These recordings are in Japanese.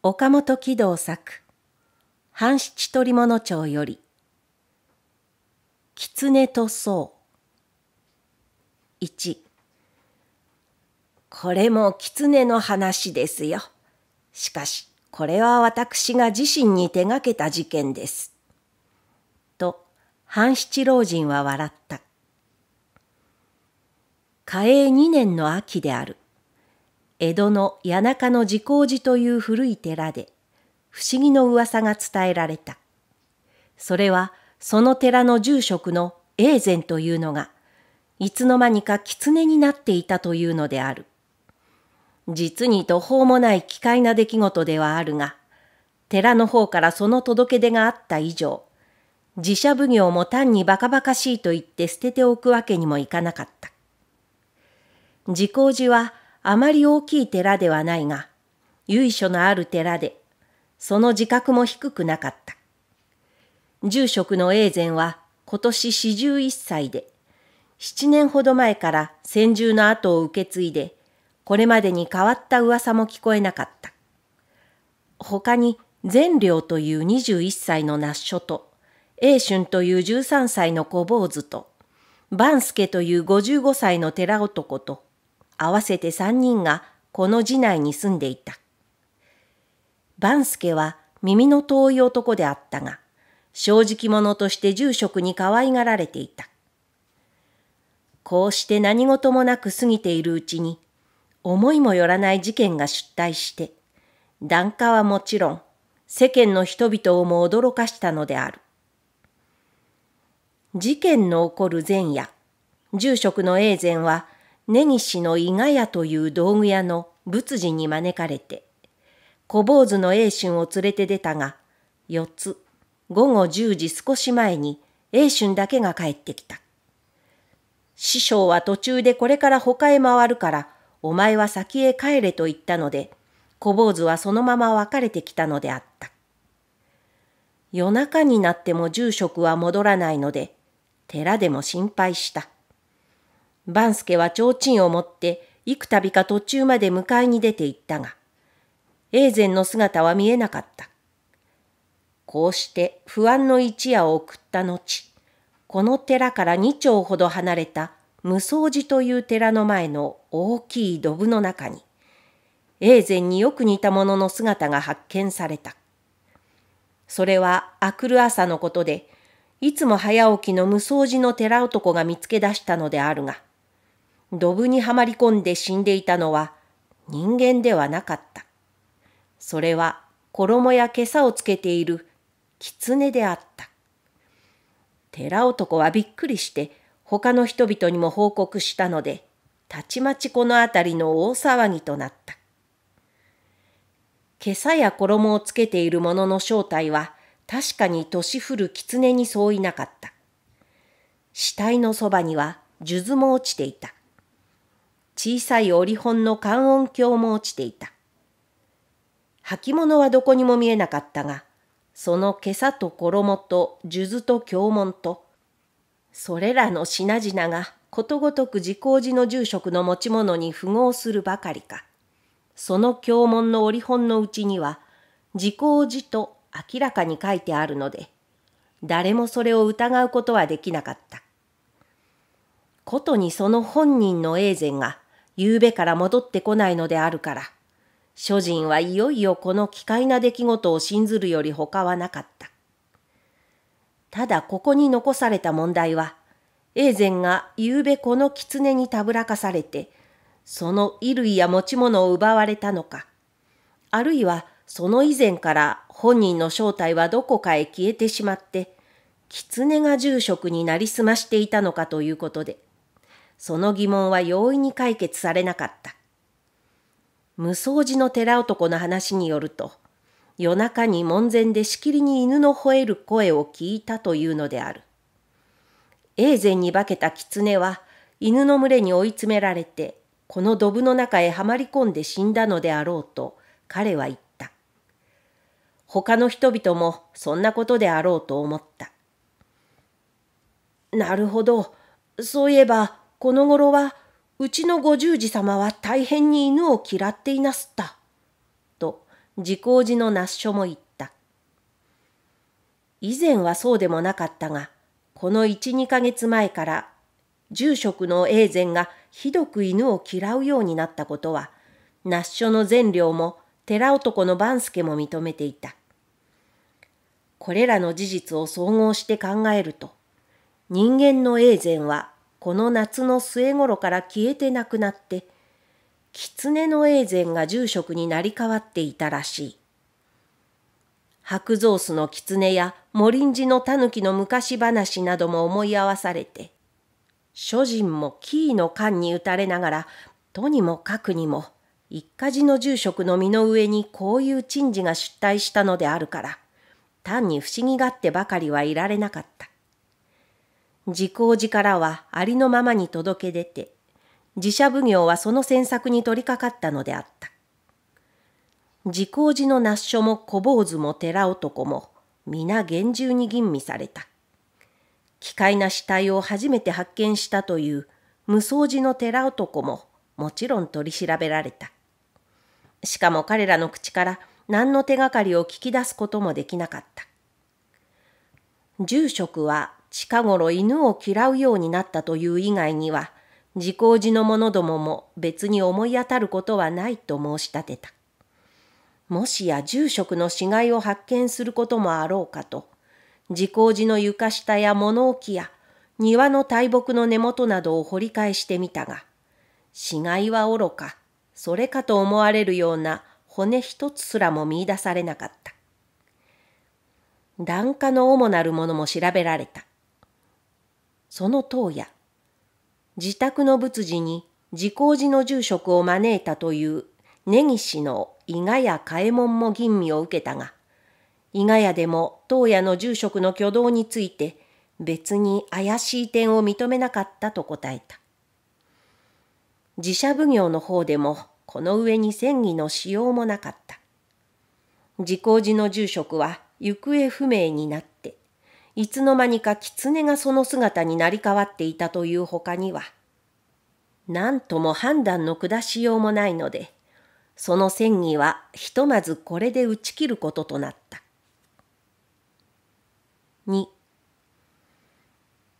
岡本喜道作半七鳥物町より狐と僧一これも狐の話ですよしかしこれは私が自身に手がけた事件ですと半七老人は笑った嘉永二年の秋である江戸の谷中の自光寺という古い寺で、不思議の噂が伝えられた。それは、その寺の住職の永禅というのが、いつの間にか狐になっていたというのである。実に途方もない奇怪な出来事ではあるが、寺の方からその届け出があった以上、自社奉行も単にバカバカしいと言って捨てておくわけにもいかなかった。自光寺はあまり大きい寺ではないが、由緒のある寺で、その自覚も低くなかった。住職の永禅は今年四十一歳で、七年ほど前から先住の後を受け継いで、これまでに変わった噂も聞こえなかった。他に善良という二十一歳の那須書と、英春という十三歳の小坊主と、万助という五十五歳の寺男と、合わせて3人がこの寺内に住んでいた。番助は耳の遠い男であったが、正直者として住職に可愛がられていた。こうして何事もなく過ぎているうちに、思いもよらない事件が出退して、檀家はもちろん世間の人々をも驚かしたのである。事件の起こる前夜、住職の永禅は根岸の伊賀屋という道具屋の仏寺に招かれて、小坊主の英春を連れて出たが、四つ、午後十時少し前に英春だけが帰ってきた。師匠は途中でこれから他へ回るから、お前は先へ帰れと言ったので、小坊主はそのまま別れてきたのであった。夜中になっても住職は戻らないので、寺でも心配した。番助は提灯を持って幾度か途中まで迎えに出て行ったが、永禅の姿は見えなかった。こうして不安の一夜を送った後、この寺から二丁ほど離れた無双寺という寺の前の大きい土ブの中に、永禅によく似たものの姿が発見された。それはあくる朝のことで、いつも早起きの無双寺の寺男が見つけ出したのであるが、ドブにはまり込んで死んでいたのは人間ではなかった。それは衣や袈裟をつけている狐であった。寺男はびっくりして他の人々にも報告したので、たちまちこの辺りの大騒ぎとなった。袈裟や衣をつけている者の正体は確かに年古る狐に相違なかった。死体のそばには数珠も落ちていた。小さい折本の観音鏡も落ちていた。履物はどこにも見えなかったが、その袈裟と衣と数珠と経文と、それらの品々がことごとく自公寺の住職の持ち物に符合するばかりか、その経文の折本のうちには、自公寺と明らかに書いてあるので、誰もそれを疑うことはできなかった。ことにその本人の永善が夕べから戻ってこないのであるから、諸人はいよいよこの奇怪な出来事を信ずるより他はなかった。ただここに残された問題は、永禅が夕べこの狐にたぶらかされて、その衣類や持ち物を奪われたのか、あるいはその以前から本人の正体はどこかへ消えてしまって、狐が住職になりすましていたのかということで、その疑問は容易に解決されなかった。無掃除の寺男の話によると、夜中に門前でしきりに犬の吠える声を聞いたというのである。永禅に化けた狐は犬の群れに追い詰められて、このドブの中へはまり込んで死んだのであろうと彼は言った。他の人々もそんなことであろうと思った。なるほど。そういえばこの頃はうちのご十事様は大変に犬を嫌っていなすった。と自公寺の那須書も言った。以前はそうでもなかったが、この一、二ヶ月前から住職の永善がひどく犬を嫌うようになったことは、那須書の善良も寺男の番助も認めていた。これらの事実を総合して考えると、人間の永善はこの夏の末頃から消えてなくなって狐の永禅が住職になり変わっていたらしい白象巣の狐やモリンジの狸の昔話なども思い合わされて諸人もキーの間に打たれながらとにもかくにも一家寺の住職の身の上にこういう珍事が出退したのであるから単に不思議がってばかりはいられなかった自公寺からはありのままに届け出て、自社奉行はその詮索に取り掛かったのであった。自公寺の那須所も小坊主も寺男も、皆厳重に吟味された。奇怪な死体を初めて発見したという無双寺の寺男ももちろん取り調べられた。しかも彼らの口から何の手がかりを聞き出すこともできなかった。住職は近頃犬を嫌うようになったという以外には、自公寺の者どもも別に思い当たることはないと申し立てた。もしや住職の死骸を発見することもあろうかと、自公寺の床下や物置や庭の大木の根元などを掘り返してみたが、死骸はおろか、それかと思われるような骨一つすらも見いだされなかった。檀家の主なるものも調べられた。その当夜、自宅の仏寺に自公寺の住職を招いたという根岸の伊賀屋嘉右衛門も吟味を受けたが、伊賀屋でも当夜の住職の挙動について別に怪しい点を認めなかったと答えた。自社奉行の方でもこの上に戦議の使用もなかった。自公寺の住職は行方不明になっていつの間にか狐がその姿になり変わっていたというほかには、何とも判断の下しようもないので、その戦議はひとまずこれで打ち切ることとなった。2.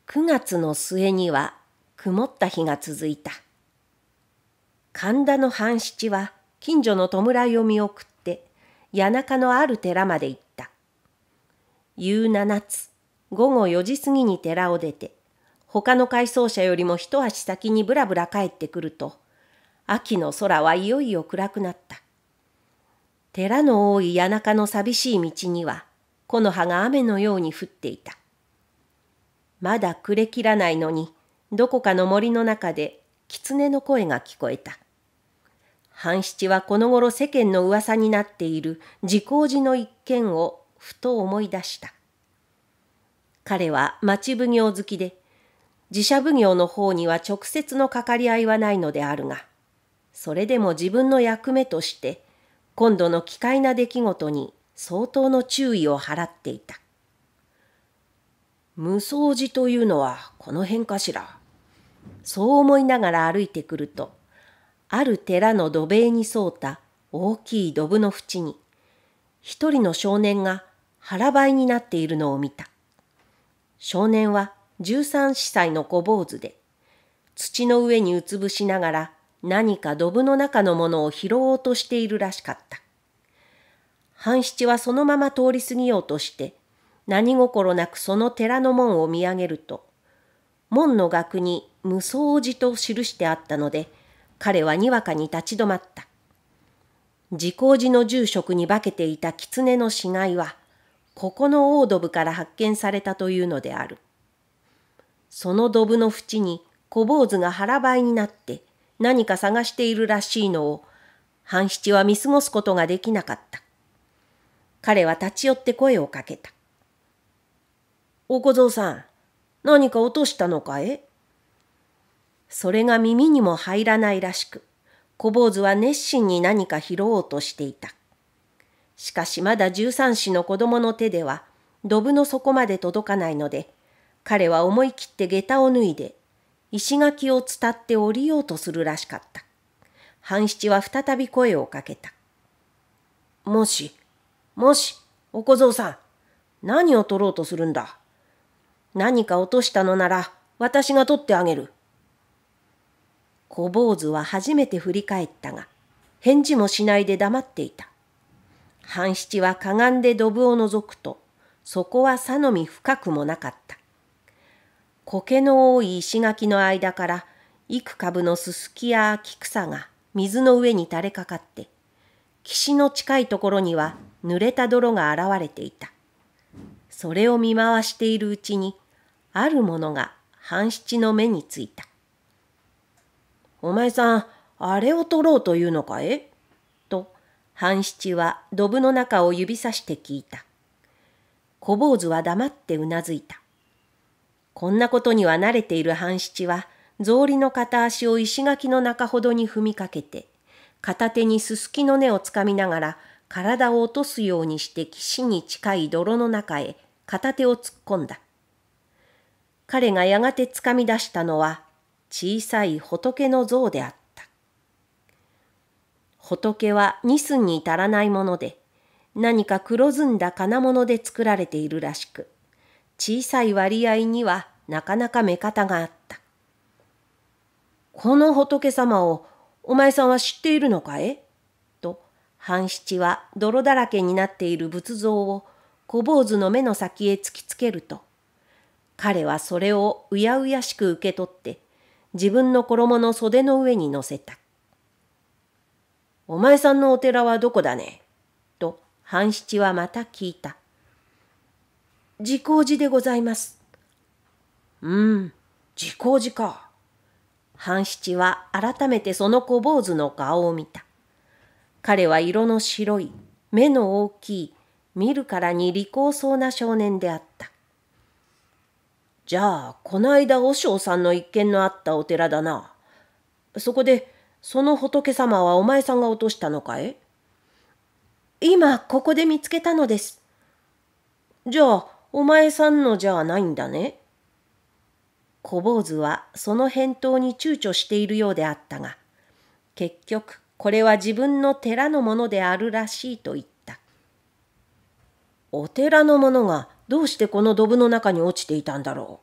九月の末には曇った日が続いた。神田の半七は近所の弔いを見送って谷中のある寺まで行った。夕七つ、午後4時過ぎに寺を出て、他の回送車よりも一足先にぶらぶら帰ってくると、秋の空はいよいよ暗くなった。寺の多い谷中の寂しい道には、木の葉が雨のように降っていた。まだ暮れきらないのに、どこかの森の中で狐の声が聞こえた。半七はこの頃世間の噂になっている自光寺の一件をふと思い出した。彼は町奉行好きで、自社奉行の方には直接のかかり合いはないのであるが、それでも自分の役目として、今度の奇怪な出来事に相当の注意を払っていた。無双寺というのはこの辺かしら。そう思いながら歩いてくると、ある寺の土塀に沿った大きい土ブの縁に、一人の少年が腹ばいになっているのを見た。少年は十三四歳の小坊主で、土の上にうつぶしながら何かドブの中のものを拾おうとしているらしかった。半七はそのまま通り過ぎようとして、何心なくその寺の門を見上げると、門の額に無双寺と記してあったので、彼はにわかに立ち止まった。自光寺の住職に化けていた狐の死骸は、ここの大ドブから発見されたというのである。そのドブの縁に小坊主が腹ばいになって何か探しているらしいのを半七は見過ごすことができなかった。彼は立ち寄って声をかけた。お小僧さん、何か落としたのかえそれが耳にも入らないらしく、小坊主は熱心に何か拾おうとしていた。しかしまだ十三子の子供の手では、ドブの底まで届かないので、彼は思い切って下駄を脱いで、石垣を伝って降りようとするらしかった。半七は再び声をかけた。もし、もし、お小僧さん、何を取ろうとするんだ。何か落としたのなら、私が取ってあげる。小坊主は初めて振り返ったが、返事もしないで黙っていた。半七はかがんで土ブを覗くと、そこはさのみ深くもなかった。苔の多い石垣の間から、幾株のすすきや木草が水の上に垂れかかって、岸の近いところには濡れた泥が現れていた。それを見回しているうちに、あるものが半七の目についた。お前さん、あれを取ろうというのかえ半七はドブの中を指さして聞いた。小坊主は黙ってうなずいた。こんなことには慣れている半七は、草履の片足を石垣の中ほどに踏みかけて、片手にすすきの根をつかみながら、体を落とすようにして岸に近い泥の中へ片手を突っ込んだ。彼がやがてつかみ出したのは、小さい仏の像であっ仏はニスに至らないもので、何か黒ずんだ金物で作られているらしく、小さい割合にはなかなか目方があった。この仏様をお前さんは知っているのかえと、半七は泥だらけになっている仏像を小坊主の目の先へ突きつけると、彼はそれをうやうやしく受け取って、自分の衣の袖の上に乗せた。お前さんのお寺はどこだねと半七はまた聞いた。自工寺でございます。うん、自光寺か。半七は改めてその小坊主の顔を見た。彼は色の白い、目の大きい、見るからに利口そうな少年であった。じゃあ、こないだ和尚さんの一件のあったお寺だな。そこで、その仏様はお前さんが落としたのかい今ここで見つけたのです。じゃあお前さんのじゃないんだね。小坊主はその返答に躊躇しているようであったが結局これは自分の寺のものであるらしいと言った。お寺のものがどうしてこのドブの中に落ちていたんだろ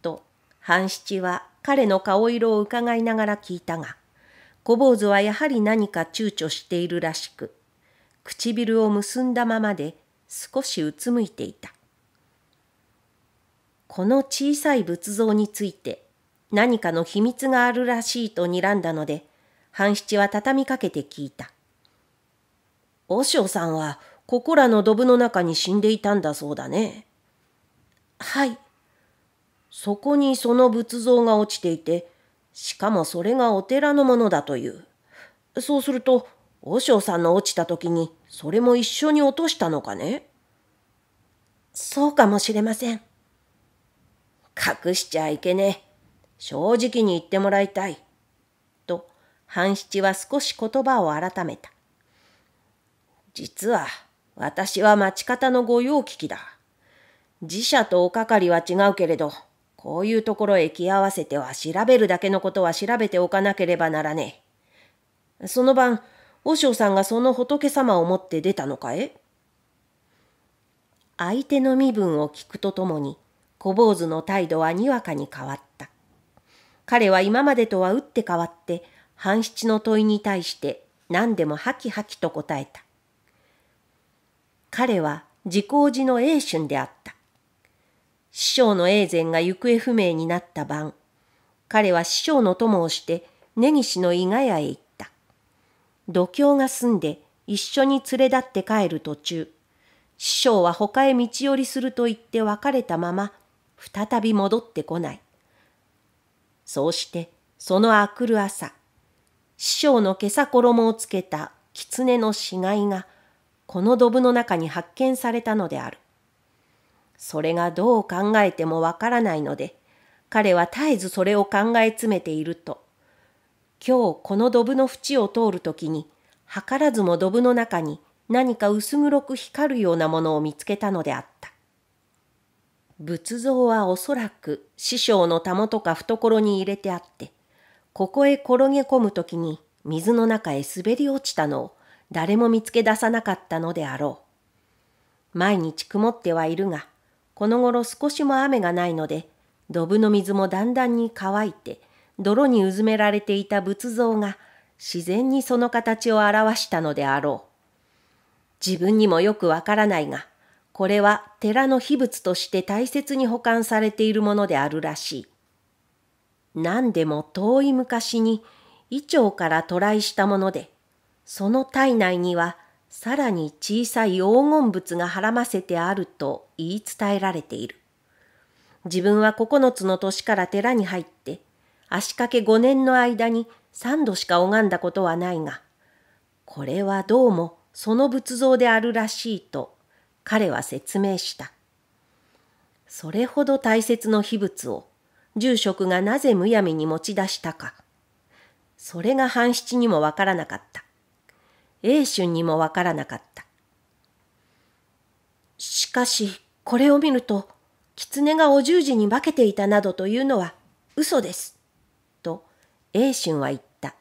う。と半七は彼の顔色を伺いながら聞いたが小坊主はやはり何か躊躇しているらしく、唇を結んだままで少しうつむいていた。この小さい仏像について何かの秘密があるらしいと睨んだので、半七は畳みかけて聞いた。和尚さんはここらのドブの中に死んでいたんだそうだね。はい。そこにその仏像が落ちていて、しかもそれがお寺のものだという。そうすると、和尚さんの落ちた時に、それも一緒に落としたのかねそうかもしれません。隠しちゃいけねえ。正直に言ってもらいたい。と、半七は少し言葉を改めた。実は、私は町方の御用聞きだ。寺社とおかかりは違うけれど、こういうところへ来合わせては調べるだけのことは調べておかなければならねえ。その晩、和尚さんがその仏様を持って出たのかえ相手の身分を聞くとともに、小坊主の態度はにわかに変わった。彼は今までとは打って変わって、半七の問いに対して何でもハキハキと答えた。彼は自公寺の英春であった。師匠のエゼンが行方不明になった晩、彼は師匠の友をして根岸の伊賀屋へ行った。度胸が済んで一緒に連れ立って帰る途中、師匠は他へ道寄りすると言って別れたまま、再び戻ってこない。そうして、そのあくる朝、師匠の袈裟衣をつけた狐の死骸が、このドブの中に発見されたのである。それがどう考えてもわからないので、彼は絶えずそれを考え詰めていると、今日このドブの縁を通るときに、図らずもドブの中に何か薄黒く光るようなものを見つけたのであった。仏像はおそらく師匠のたもとか懐に入れてあって、ここへ転げ込むときに水の中へ滑り落ちたのを誰も見つけ出さなかったのであろう。毎日曇ってはいるが、この頃少しも雨がないので、ドブの水もだんだんに乾いて、泥にうずめられていた仏像が自然にその形を表したのであろう。自分にもよくわからないが、これは寺の秘仏として大切に保管されているものであるらしい。何でも遠い昔に、伊調から渡来したもので、その体内にはさらに小さい黄金仏がはらませてあると言い伝えられている。自分は9つの年から寺に入って、足掛け5年の間に3度しか拝んだことはないが、これはどうもその仏像であるらしいと彼は説明した。それほど大切な秘仏を住職がなぜむやみに持ち出したか、それが半七にもわからなかった。英春にもわからなかった。しかし、これを見ると、狐がお十字に化けていたなどというのは嘘です。と、英春は言った。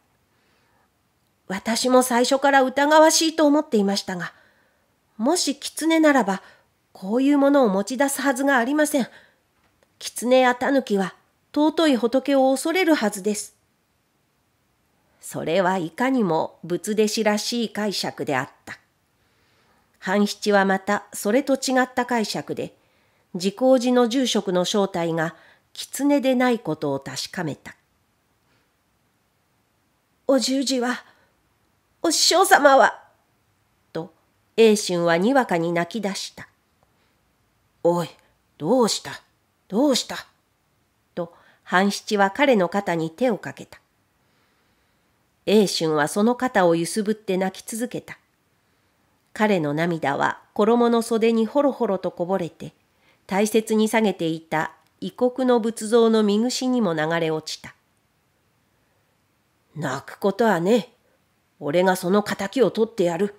私も最初から疑わしいと思っていましたが、もし狐ならば、こういうものを持ち出すはずがありません。狐や狸は尊い仏を恐れるはずです。それはいかにも仏弟子らしい解釈であった。半七はまたそれと違った解釈で、自光寺の住職の正体が狐でないことを確かめた。お十字は、お師匠様は、と、英春はにわかに泣き出した。おい、どうした、どうした、と、半七は彼の肩に手をかけた。英春はその肩を揺すぶって泣き続けた。彼の涙は衣の袖にほろほろとこぼれて、大切に下げていた異国の仏像の見串にも流れ落ちた。泣くことはね、俺がその仇を取ってやる、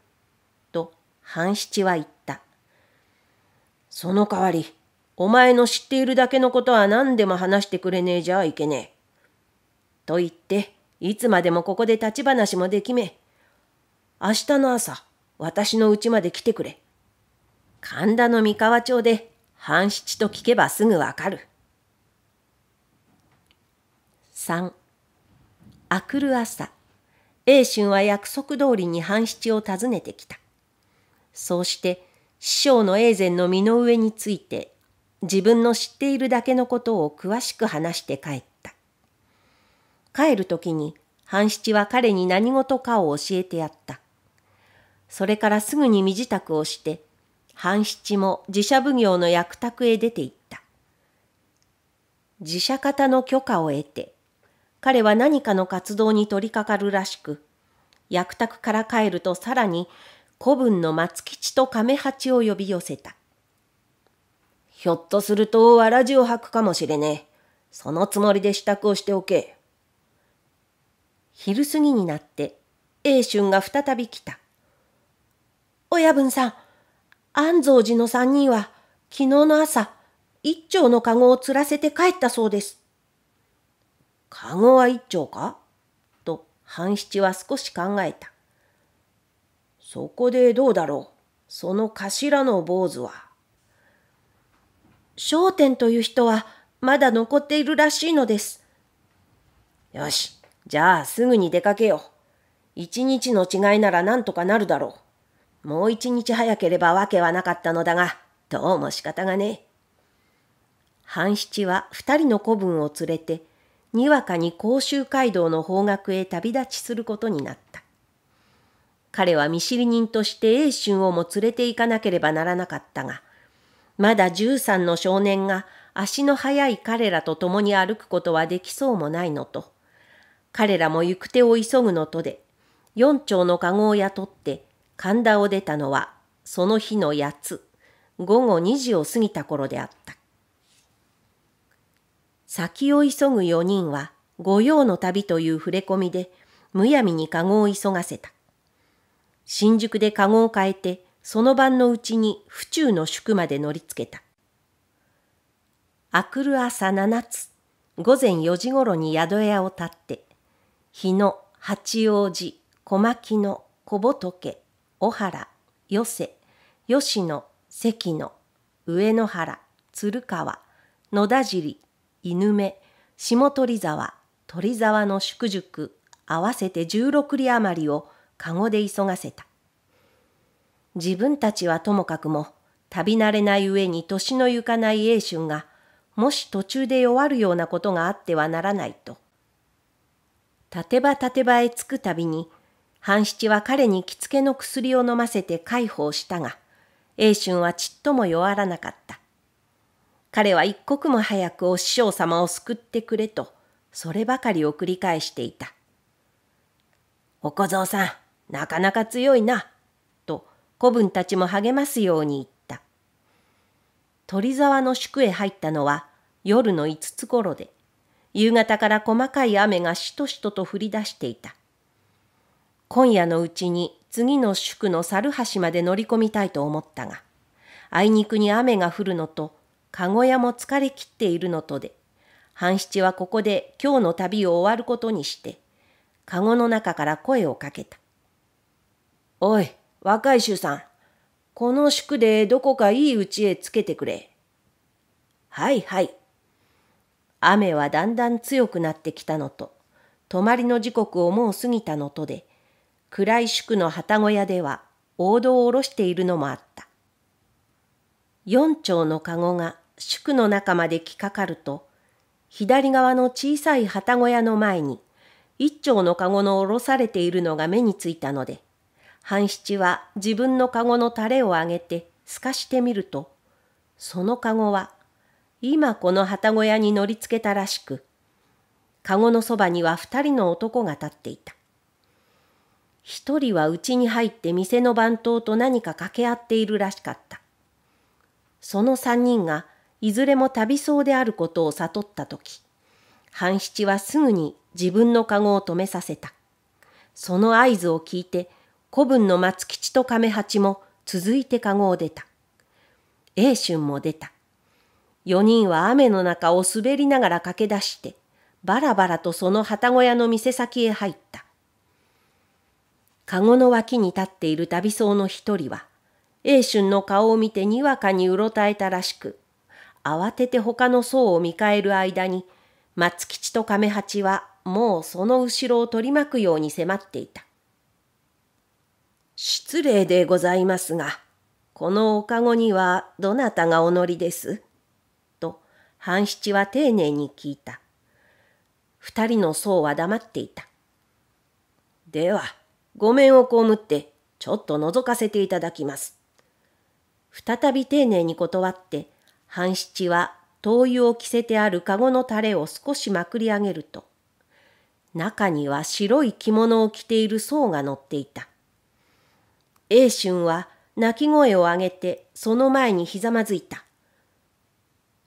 と半七は言った。その代わり、お前の知っているだけのことは何でも話してくれねえじゃいけねえ。と言って、いつまでもここで立ち話もできめ。明日の朝、私の家まで来てくれ。神田の三河町で半七と聞けばすぐわかる。3. あくる朝、英春は約束通りに半七を訪ねてきた。そうして、師匠の永禅の身の上について、自分の知っているだけのことを詳しく話して帰った。帰る時に半七は彼に何事かを教えてやった。それからすぐに身支度をして、半七も自社奉行の役宅へ出て行った。自社方の許可を得て、彼は何かの活動に取り掛かるらしく、役宅から帰るとさらに古文の松吉と亀八を呼び寄せた。ひょっとするとわらじを履くかもしれねえ。そのつもりで支度をしておけ。昼過ぎになって英春が再び来た。親分さん、安蔵寺の三人は昨日の朝、一丁の籠を釣らせて帰ったそうです。籠は一丁かと半七は少し考えた。そこでどうだろうその頭の坊主は。商店という人はまだ残っているらしいのです。よし、じゃあすぐに出かけよう。一日の違いならなんとかなるだろう。もう一日早ければわけはなかったのだが、どうも仕方がねえ。半七は二人の子分を連れて、にわかに甲州街道の方角へ旅立ちすることになった。彼は見知り人として英春をも連れて行かなければならなかったが、まだ十三の少年が足の速い彼らと共に歩くことはできそうもないのと、彼らも行く手を急ぐのとで、四丁の籠を雇って神田を出たのはその日の八つ、午後2時を過ぎた頃であった。先を急ぐ4人は御用の旅という触れ込みで、むやみに籠を急がせた。新宿で籠を変えて、その晩のうちに府中の宿まで乗りつけた。あくる朝七つ、午前4時頃に宿屋を立って、日野、八王子、小牧野、小仏、小原、寄せ、吉野、関野、上野原、鶴川、野田尻、犬目、下鳥沢、鳥沢の宿塾、合わせて十六里余りを籠で急がせた。自分たちはともかくも、旅慣れない上に年のゆかない英春が、もし途中で弱るようなことがあってはならないと、立てば立てばへ着くたびに、半七は彼に着付けの薬を飲ませて介抱したが、英春はちっとも弱らなかった。彼は一刻も早くお師匠様を救ってくれと、そればかりを繰り返していた。お小僧さん、なかなか強いな、と子分たちも励ますように言った。鳥沢の宿へ入ったのは夜の五つ頃で、夕方から細かい雨がしとしとと降り出していた。今夜のうちに次の宿の猿橋まで乗り込みたいと思ったが、あいにくに雨が降るのと、かごやも疲れきっているのとで、半七はここで今日の旅を終わることにして、かごの中から声をかけた。おい、若い衆さん、この宿でどこかいいうちへつけてくれ。はいはい、雨はだんだん強くなってきたのと、泊まりの時刻をもう過ぎたのとで、暗い宿の旗小屋では王道を下ろしているのもあった。四丁の籠が宿の中まで来かかると、左側の小さい旗小屋の前に、一丁の籠の下ろされているのが目についたので、半七は自分の籠のたれをあげて透かしてみると、その籠は今この旗小屋に乗りつけたらしく、籠のそばには二人の男が立っていた。一人は家に入って店の番頭と何か掛け合っているらしかった。その三人がいずれも旅そうであることを悟った時、半七はすぐに自分の籠を止めさせた。その合図を聞いて、古文の松吉と亀八も続いて籠を出た。英春も出た。四人は雨の中を滑りながら駆け出して、バラバラとその旗小屋の店先へ入った。籠の脇に立っている旅僧の一人は、英春の顔を見てにわかにうろたえたらしく、慌てて他の僧を見返る間に、松吉と亀八はもうその後ろを取り巻くように迫っていた。失礼でございますが、このおかごにはどなたがお乗りです半七は丁寧に聞いた。二人の僧は黙っていた。では、ごんをこむって、ちょっと覗かせていただきます。再び丁寧に断って、半七は灯油を着せてある籠のタレを少しまくり上げると、中には白い着物を着ている僧が乗っていた。英春は泣き声を上げてその前にひざまずいた。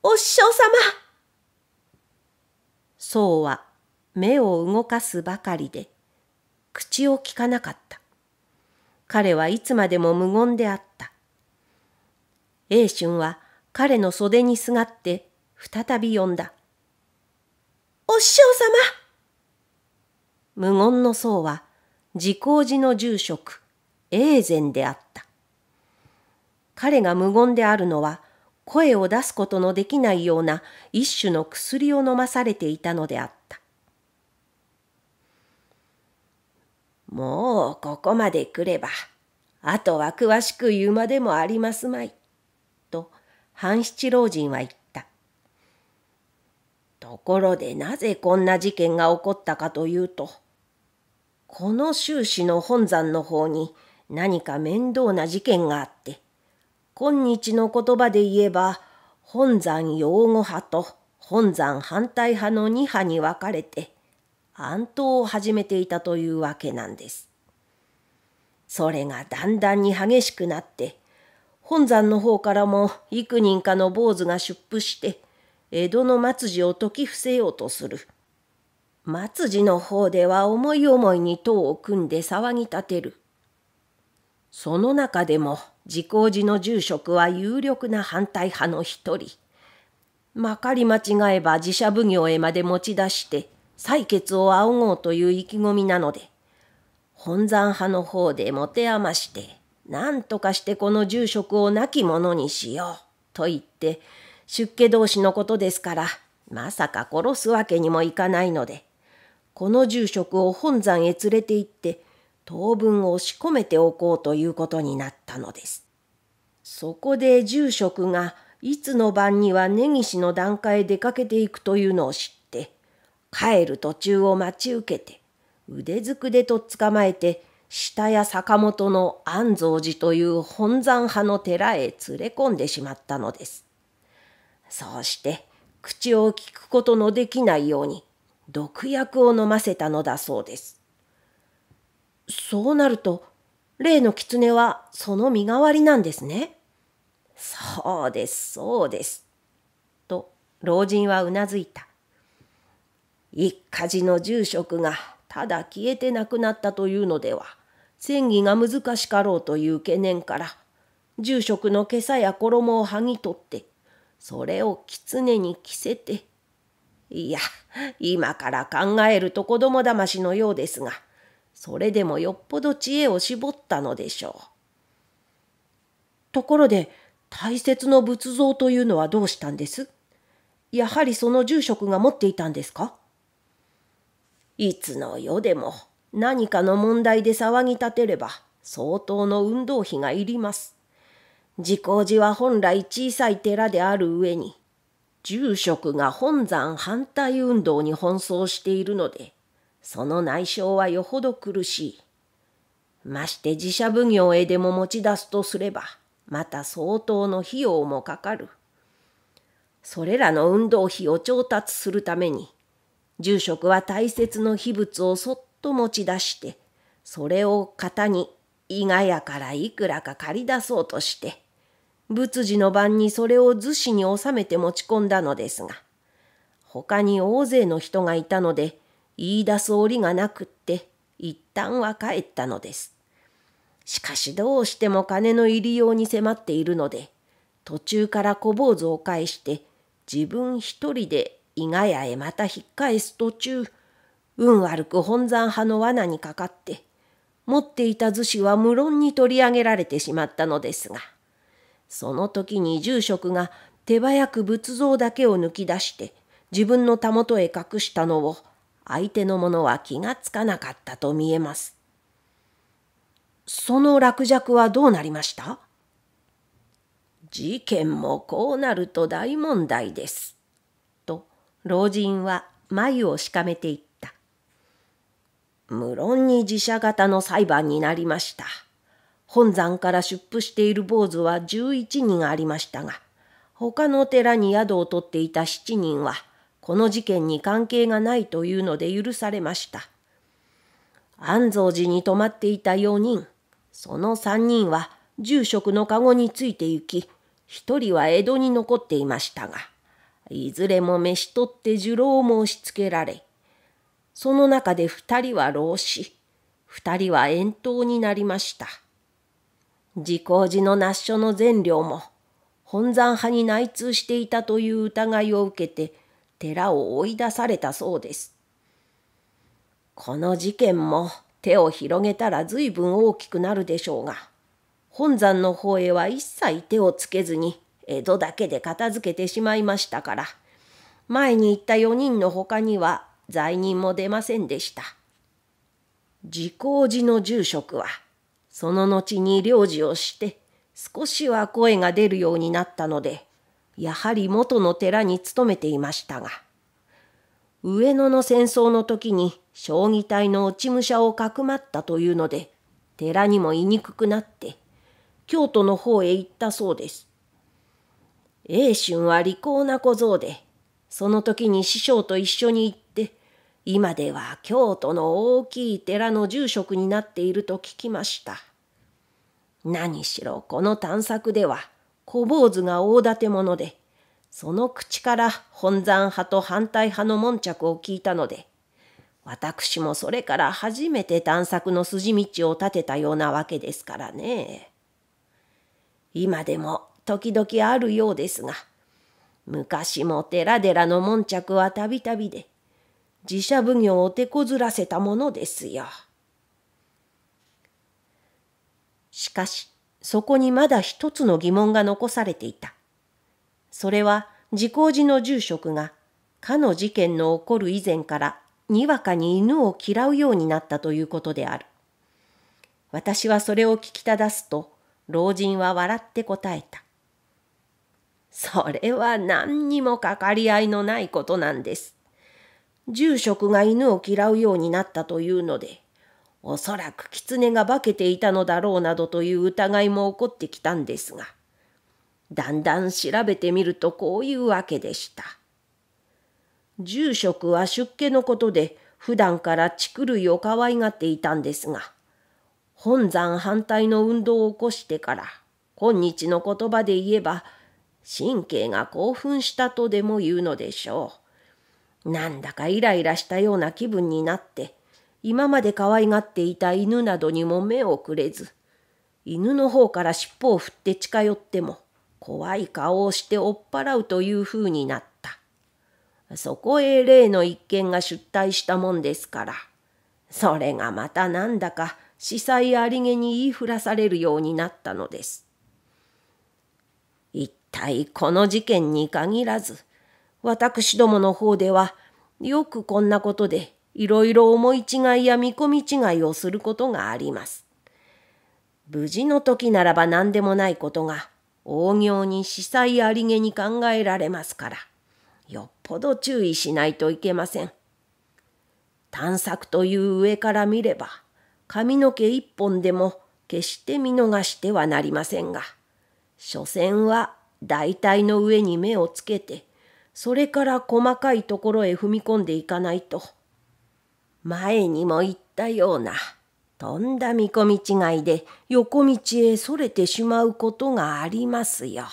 お師匠様そうは目を動かすばかりで、口をきかなかった。彼はいつまでも無言であった。英春は彼の袖にすがって再び呼んだ。お師匠様無言の僧は自光寺の住職、英禅であった。彼が無言であるのは声を出すことのできないような一種の薬を飲まされていたのであった。もうここまで来れば、あとは詳しく言うまでもありますまい。と、半七老人は言った。ところでなぜこんな事件が起こったかというと、この収支の本山の方に何か面倒な事件があって、今日の言葉で言えば、本山擁護派と本山反対派の2派に分かれて、暗闘を始めていたというわけなんです。それがだんだんに激しくなって、本山の方からも幾人かの坊主が出布して、江戸の末路を解き伏せようとする。末路の方では思い思いに塔を組んで騒ぎ立てる。その中でも自公寺の住職は有力な反対派の一人。まかり間違えば自社奉行へまで持ち出して採決を仰ごうという意気込みなので、本山派の方で持て余して、何とかしてこの住職を亡き者にしよう、と言って、出家同士のことですから、まさか殺すわけにもいかないので、この住職を本山へ連れて行って、当分押し込めておこうということになったのです。そこで住職がいつの晩には根岸の段階へ出かけていくというのを知って帰る途中を待ち受けて腕ずくでとっ捕まえて下や坂本の安蔵寺という本山派の寺へ連れ込んでしまったのです。そうして口を聞くことのできないように毒薬を飲ませたのだそうです。そうなると、例の狐はその身代わりなんですね。そうです、そうです。と、老人はうなずいた。一家寺の住職がただ消えて亡くなったというのでは、戦議が難しかろうという懸念から、住職の袈裟や衣を剥ぎ取って、それを狐に着せて、いや、今から考えると子供だましのようですが、それでもよっぽど知恵を絞ったのでしょう。ところで、大切の仏像というのはどうしたんですやはりその住職が持っていたんですかいつの世でも何かの問題で騒ぎ立てれば相当の運動費がいります。自公寺は本来小さい寺である上に、住職が本山反対運動に奔走しているので、その内証はよほど苦しい。まして自社奉行へでも持ち出すとすれば、また相当の費用もかかる。それらの運動費を調達するために、住職は大切の秘仏をそっと持ち出して、それを型に伊賀屋からいくらか借り出そうとして、仏事の晩にそれを厨子に収めて持ち込んだのですが、他に大勢の人がいたので、言い出す折がなくって一旦は帰ったのです。しかしどうしても金の入りように迫っているので途中から小坊主を返して自分一人で伊賀屋へまた引っ返す途中運悪く本山派の罠にかかって持っていた厨子は無論に取り上げられてしまったのですがその時に住職が手早く仏像だけを抜き出して自分のたもとへ隠したのを相手の者は気がつかなかったと見えます。その落着はどうなりました事件もこうなると大問題です。と老人は眉をしかめていった。無論に自社型の裁判になりました。本山から出府している坊主は11人ありましたが、他の寺に宿を取っていた7人はこの事件に関係がないというので許されました。安蔵寺に泊まっていた4人、その3人は住職の籠について行き、1人は江戸に残っていましたが、いずれも召し取って受郎を申し付けられ、その中で2人は老子、2人は遠投になりました。自公寺の那所の善良も、本山派に内通していたという疑いを受けて、寺を追い出されたそうです。この事件も手を広げたら随分大きくなるでしょうが、本山の方へは一切手をつけずに江戸だけで片付けてしまいましたから、前に行った4人の他には罪人も出ませんでした。自公寺の住職は、その後に領事をして、少しは声が出るようになったので、やはり元の寺に勤めていましたが、上野の戦争の時に将棋隊の落ち武者をかくまったというので、寺にも居にくくなって、京都の方へ行ったそうです。英春は利口な小僧で、その時に師匠と一緒に行って、今では京都の大きい寺の住職になっていると聞きました。何しろこの探索では、小坊主が大建者で、その口から本山派と反対派の悶着を聞いたので、私もそれから初めて探索の筋道を立てたようなわけですからね。今でも時々あるようですが、昔も寺々の悶着はたびたびで、自社奉行を手こずらせたものですよ。しかし、そこにまだ一つの疑問が残されていた。それは自公寺の住職が、かの事件の起こる以前からにわかに犬を嫌うようになったということである。私はそれを聞きただすと、老人は笑って答えた。それは何にもかかり合いのないことなんです。住職が犬を嫌うようになったというので、おそらく狐が化けていたのだろうなどという疑いも起こってきたんですが、だんだん調べてみるとこういうわけでした。住職は出家のことで普段から地狂いを可愛がっていたんですが、本山反対の運動を起こしてから、今日の言葉で言えば、神経が興奮したとでも言うのでしょう。なんだかイライラしたような気分になって、今まで可愛がっていた犬などにも目をくれず、犬の方から尻尾を振って近寄っても、怖い顔をして追っ払うという風になった。そこへ例の一件が出退したもんですから、それがまたなんだか司祭ありげに言いふらされるようになったのです。一体この事件に限らず、私どもの方では、よくこんなことでいろいろ思い違いや見込み違いをすることがあります。無事の時ならば何でもないことが、大行に司祭ありげに考えられますから、よっぽど注意しないといけません。探索という上から見れば、髪の毛一本でも決して見逃してはなりませんが、所詮は大体の上に目をつけて、それから細かいところへ踏み込んでいかないと、前にも言ったようなとんだ見込み違いで横道へそれてしまうことがありますよ。